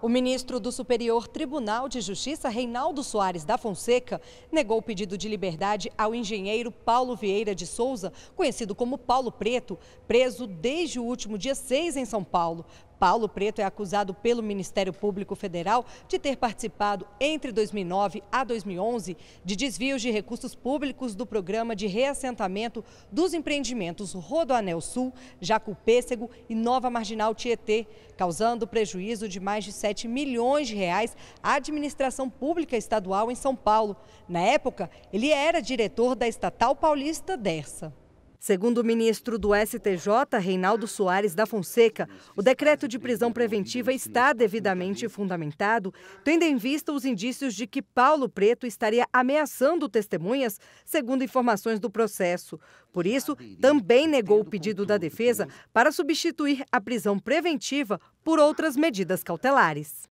O ministro do Superior Tribunal de Justiça, Reinaldo Soares da Fonseca, negou o pedido de liberdade ao engenheiro Paulo Vieira de Souza, conhecido como Paulo Preto, preso desde o último dia 6 em São Paulo. Paulo Preto é acusado pelo Ministério Público Federal de ter participado entre 2009 a 2011 de desvios de recursos públicos do programa de reassentamento dos empreendimentos Rodoanel Sul, Jacu Pêssego e Nova Marginal Tietê, causando prejuízo de mais de 7 milhões de reais à administração pública estadual em São Paulo. Na época, ele era diretor da estatal paulista Dersa. Segundo o ministro do STJ, Reinaldo Soares da Fonseca, o decreto de prisão preventiva está devidamente fundamentado, tendo em vista os indícios de que Paulo Preto estaria ameaçando testemunhas, segundo informações do processo. Por isso, também negou o pedido da defesa para substituir a prisão preventiva por outras medidas cautelares.